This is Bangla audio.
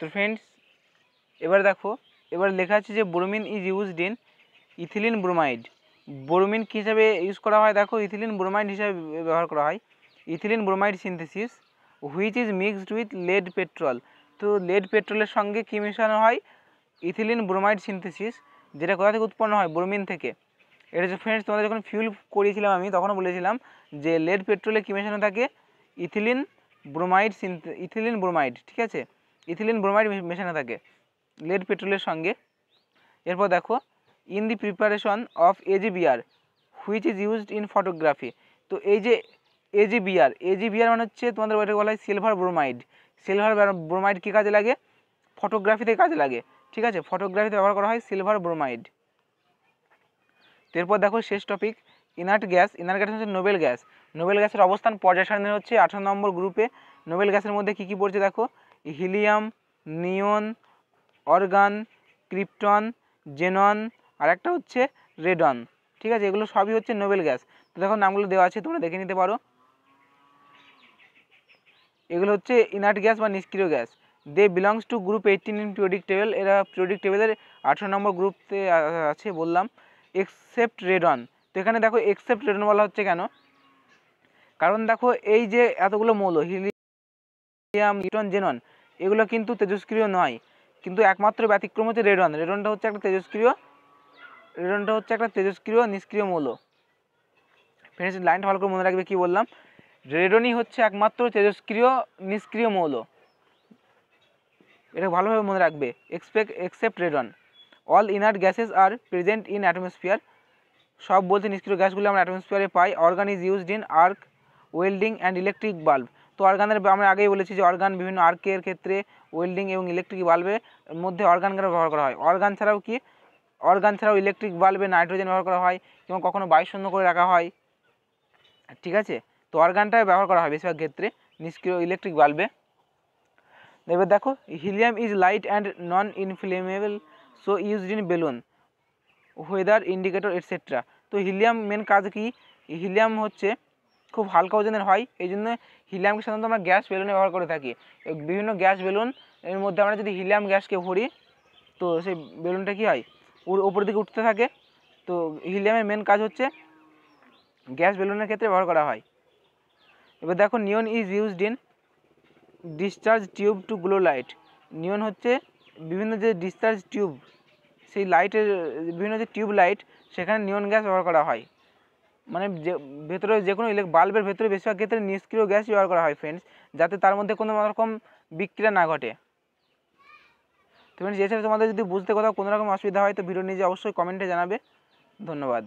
তো ফ্রেন্ডস এবার দেখো এবার লেখা আছে যে bromine is used in ethylene bromide bromine কী হিসাবে ইউজ করা হয় দেখো ইথিলিন ব্রোমাইড হিসাবে ব্যবহার করা হয় ethylene bromide synthesis which is mixed with lead petrol তো লেড পেট্রোলের সঙ্গে কী মেশানো হয় ইথিলিন ব্রোমাইড সিনথেসিস যেটা কোথা থেকে উৎপন্ন হয় ব্রোমিন থেকে এটা হচ্ছে ফ্রেন্ডস তোমাদের যখন ফিউল করিয়েছিলাম আমি তখনও বলেছিলাম যে লেড পেট্রোলে কী মেশানো থাকে ইথিলিন ব্রোমাইড সিন ইথিলিন ব্রোমাইড ঠিক আছে ইথিলিন ব্রোমাইড মেশানো থাকে লেড পেট্রোলের সঙ্গে এরপর দেখো in the preparation of AGBR which is used in photography তো এই যে এজিবিআর এজিবিআর মানে হচ্ছে তোমাদের ওইটা বলা হয় সিলভার ব্রোমাইড সিলভার ব্রোমাইড কী কাজে লাগে ফটোগ্রাফিতে কাজে লাগে ঠিক আছে ফটোগ্রাফিতে ব্যবহার করা হয় সিলভার ব্রোমাইড এরপর দেখো শেষ topic inert gas inert gas হচ্ছে নোবেল গ্যাস নোবেল গ্যাসের অবস্থান পর্যায় সারণী হচ্ছে আঠারো নম্বর গ্রুপে নোবেল গ্যাসের মধ্যে কী কী পড়ছে দেখো helium neon argon krypton xenon আর একটা হচ্ছে রেডন ঠিক আছে এগুলো সবই হচ্ছে নোবেল গ্যাস তো দেখো নামগুলো দেওয়া আছে তোমরা দেখে নিতে পারো এগুলো হচ্ছে ইনার্ট গ্যাস বা নিষ্ক্রিয় gas they belongs to group eighteen in periodic table এরা পিওডিক টেবিলের আঠেরো নম্বর গ্রুপতে আছে বললাম এক্সেপ্ট রেডন তো এখানে দেখো এক্সেপ্ট রেডন বলা হচ্ছে কেন কারণ দেখো এই যে এতগুলো মৌল হিলিয়াম নিউটন জেনন এগুলো কিন্তু তেজস্ক্রিয় নয় কিন্তু একমাত্র ব্যতিক্রম হচ্ছে রেডন রেডনটা হচ্ছে একটা তেজস্ক্রিয় রেডনটা হচ্ছে একটা তেজস্ক্রিয় নিষ্ক্রিয় মৌল ফ্রেন্ডস লাইনটা ভালো করে মনে রাখবে কি বললাম রেডনই হচ্ছে একমাত্র তেজস্ক্রিয় নিষ্ক্রিয় মৌল এটা ভালোভাবে মনে রাখবে expect except radon all inert gases are present in atmosphere সব বলতে নিষ্ক্রিয় গ্যাসগুলো আমরা অ্যাটমসফিয়ারে পাই argon is used in arc welding and electric bulb তো অর্গানের আমরা আগেই বলেছি যে অর্গান বিভিন্ন আর্কের ক্ষেত্রে ওয়েল্ডিং এবং ইলেকট্রিক বাল্বের মধ্যে অর্গানকে ব্যবহার করা হয় অর্গান ছাড়াও কি অর্গান ছাড়াও ইলেকট্রিক বাল্বে নাইট্রোজেন ব্যবহার করা হয় এবং কখনো শূন্য করে রাখা হয় ঠিক আছে তো অর্গানটা ব্যবহার করা হয় বেশিরভাগ ক্ষেত্রে নিষ্ক্রিয় ইলেকট্রিক বাল্বে এবার দেখো helium is light and non inflammable so used in balloon weather indicator etcetera তো হিলিয়াম মেন কাজ কি হিলিয়াম হচ্ছে খুব হালকা ওজনের হয় এই জন্য হিলিয়ামকে সাধারণত আমরা গ্যাস বেলুনে ব্যবহার করে থাকি বিভিন্ন গ্যাস বেলুন এর মধ্যে আমরা যদি হিলিয়াম গ্যাসকে ভরি তো সেই বেলুনটা কী হয় ওপর দিকে উঠতে থাকে তো হিলিয়ামের মেন কাজ হচ্ছে গ্যাস বেলুনের ক্ষেত্রে ব্যবহার করা হয় এবার দেখো neon is used in discharge tube to glow light neon হচ্ছে বিভিন্ন যে ডিসচার্জ টিউব সেই লাইটের বিভিন্ন যে টিউব লাইট সেখানে নিয়ন গ্যাস ব্যবহার করা হয় মানে যে ভেতরে যে কোনো বাল্বের ভেতরে বেশিরভাগ ক্ষেত্রে নিষ্ক্রিয় গ্যাস ব্যবহার করা হয় ফ্রেন্ডস যাতে তার মধ্যে কোনো রকম বিক্রিয়া না ঘটে তো ফ্রেন্ডস এছাড়া তোমাদের যদি বুঝতে কোথাও কোনো রকম অসুবিধা হয় তো ভিডিও নিজে অবশ্যই কমেন্টে জানাবে ধন্যবাদ